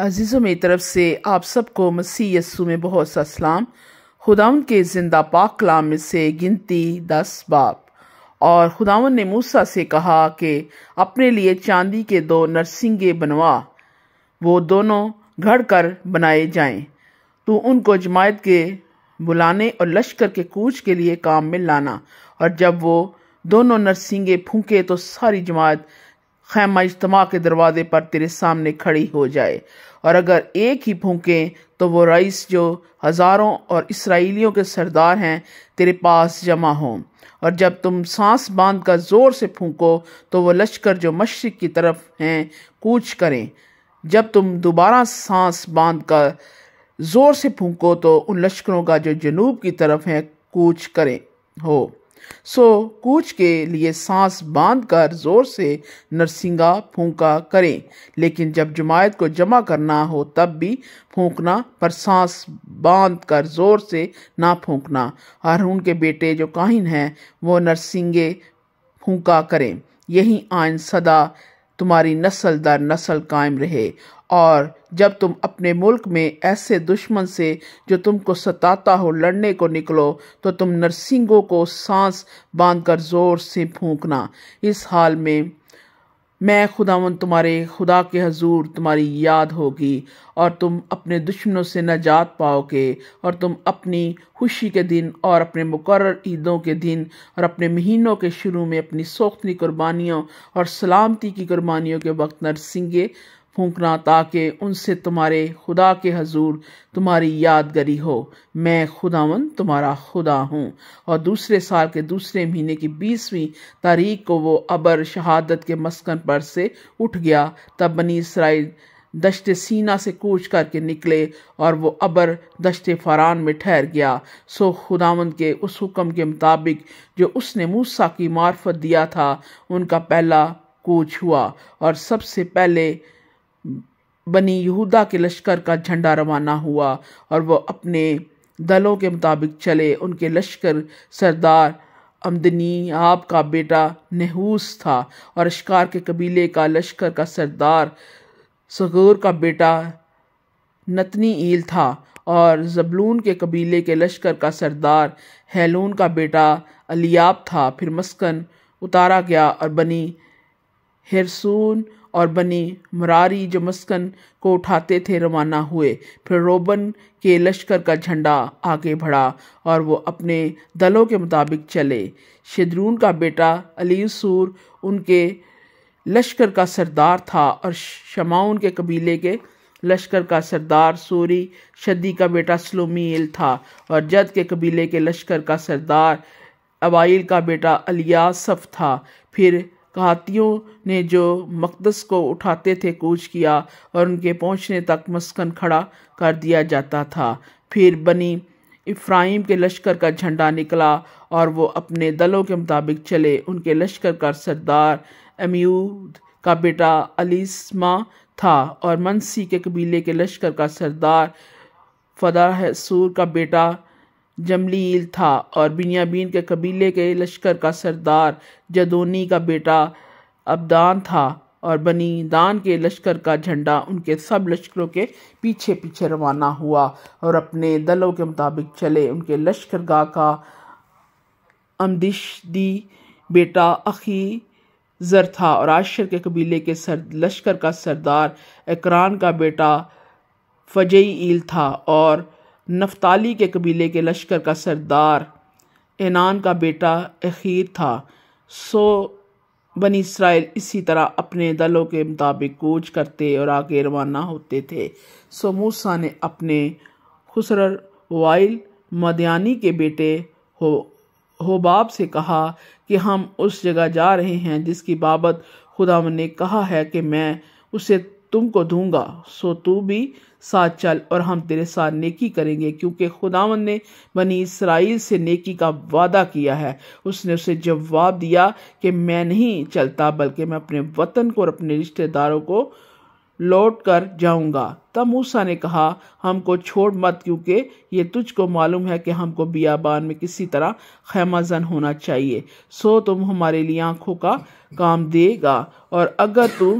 अजीज़ों मेरी तरफ से आप सबको मसीह यस्सु में बहुत सा सलाम खुदावन के ज़िंदा पाक कलाम में से गिनती दस बाप और खुदावन ने मूसा से कहा कि अपने लिए चांदी के दो नरसिंगे बनवा वो दोनों घड़ कर बनाए जाएं तो उनको जमायत के बुलाने और लश्कर के कूच के लिए काम में लाना और जब वो दोनों नरसिंगे फूके तो सारी जमायत खैमा इज्तम के दरवाजे पर तेरे सामने खड़ी हो जाए और अगर एक ही फूकें तो वो रईस जो हज़ारों और इसराइलियों के सरदार हैं तेरे पास जमा हों और जब तुम सांस बांध कर ज़ोर से फूको तो वो लश्कर जो मशरक़ की तरफ हैं कूच करें जब तुम दोबारा सांस बांध कर ज़ोर से फूको तो उन लश्करों का जो जनूब की तरफ हैं कूच करें हो सो कूच के लिए सांस बांधकर जोर से नरसिंगा फूंका करें लेकिन जब जमायत को जमा करना हो तब भी फूंकना पर सांस बांध कर जोर से ना फूंकना हारून के बेटे जो काहिन हैं वो नरसिंगे फूंका करें यही आयन सदा तुम्हारी नस्ल दर नस्ल कायम रहे और जब तुम अपने मुल्क में ऐसे दुश्मन से जो तुमको सताता हो लड़ने को निकलो तो तुम नरसिंगों को सांस बांधकर ज़ोर से फूंकना इस हाल में मैं खुदावन तुम्हारे खुदा के हजूर तुम्हारी याद होगी और तुम अपने दुश्मनों से नजात पाओगे और तुम अपनी खुशी के दिन और अपने मुकर ईदों के दिन और अपने महीनों के शुरू में अपनी सोखनी कुर्बानियों और सलामती की कुर्बानियों के वक्त नरसिंगे फूकना ताकि उनसे तुम्हारे खुदा के हजूर तुम्हारी यादगरी हो मैं खुदावन तुम्हारा खुदा हूँ और दूसरे साल के दूसरे महीने की बीसवीं तारीख को वो अबर शहादत के मस्कन पर से उठ गया तब बनी इसराइल दश्त सीना से कूच करके निकले और वो अबर दश्त फरान में ठहर गया सो खुदावंद के उस हुक्म के मुताबिक जो उसने मूसा की मार्फत दिया था उनका पहला कूच हुआ और सबसे पहले बनी यहूदा के लश्कर का झंडा रवाना हुआ और वह अपने दलों के मुताबिक चले उनके लश्कर सरदार अमदनी आप का बेटा नहूस था और अशकार के कबीले का लश्कर का सरदार सगूर का बेटा नतनी ईल था और जबलून के कबीले के लश्कर का सरदार हैलून का बेटा अलियाब था फिर मस्कन उतारा गया और बनी हिरसून और बनी मुरारी जो मस्कन को उठाते थे रवाना हुए फिर रोबन के लश्कर का झंडा आगे बढ़ा और वो अपने दलों के मुताबिक चले शद्रून का बेटा अली सूर उनके लश्कर का सरदार था और शमाउन के कबीले के लश्कर का सरदार सूरी शदी का बेटा सलोमील था और जद के कबीले के लश्कर का सरदार अबाइल का बेटा अलियासफ था फिर कहातियों ने जो मकदस को उठाते थे कूच किया और उनके पहुंचने तक मस्कन खड़ा कर दिया जाता था फिर बनी इफ्राइम के लश्कर का झंडा निकला और वो अपने दलों के मुताबिक चले उनके लश्कर का सरदार अम्यूद का बेटा अलीस्मा था और मनसी के कबीले के लश्कर का सरदार फदाहसूर का बेटा जमलील था और बिनियाबीन के कबीले के लश्कर का सरदार जदोनी का बेटा अबदान था और बनी दान के लश्कर का झंडा उनके सब लश्करों के पीछे पीछे रवाना हुआ और अपने दलों के मुताबिक चले उनके लश्कर गाह का अमदिशदी बेटा अखी जर था और आशर के कबीले के सर लश्कर का सरदार एकरान का बेटा फजई ईल था और नफ्ताली के कबीले के लश्कर का सरदार एनान का बेटा अखीर था सो बनी इसराइल इसी तरह अपने दलों के मुताबिक कूच करते और आगे रवाना होते थे सो मूसा ने अपने खुसर वाइल मदयानी के बेटे हो होबाब से कहा कि हम उस जगह जा रहे हैं जिसकी बाबत खुदा ने कहा है कि मैं उसे तुमको दूंगा सो तू भी साथ चल और हम तेरे साथ नेकी करेंगे क्योंकि खुदावन ने बनी इसराइल से नेकी का वादा किया है उसने उसे जवाब दिया कि मैं नहीं चलता बल्कि मैं अपने वतन को और अपने रिश्तेदारों को लौट कर जाऊंगा तब मूसा ने कहा हमको छोड़ मत क्योंकि ये तुझको मालूम है कि हमको बियाबान में किसी तरह खैमाजन होना चाहिए सो तुम हमारे लिए आंखों का काम देगा और अगर तू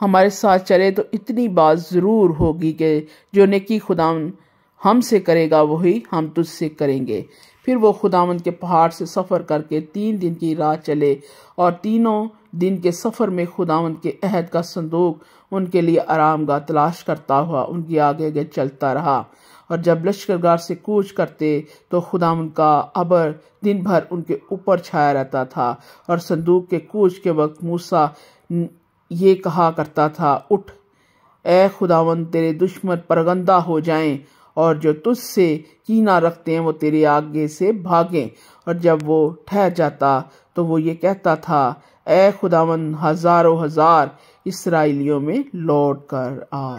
हमारे साथ चले तो इतनी बात ज़रूर होगी कि जो नेकी हम हमसे करेगा वही हम तुझसे करेंगे फिर वो खुदावंद के पहाड़ से सफ़र करके तीन दिन की राह चले और तीनों दिन के सफ़र में खुदावंद के अहद का संदूक उनके लिए आराम का तलाश करता हुआ उनके आगे आगे चलता रहा और जब लश्करगार से कूच करते तो खुदा का अबर दिन भर उनके ऊपर छाया रहता था और संदूक के कूच के वक्त मूसा ये कहा करता था उठ ए खुदावन तेरे दुश्मन परगंदा हो जाएं और जो तुझसे कीना रखते हैं वो तेरे आगे से भागें और जब वो ठहर जाता तो वो ये कहता था ए खुदावन हज़ारों हज़ार इसराइलियों में लौट कर आ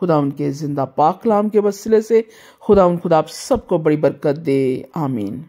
खुदा उनके ज़िंदा पाकलाम के वसले से खुदा उन खुदा आप सबको बड़ी बरकत दे आमीन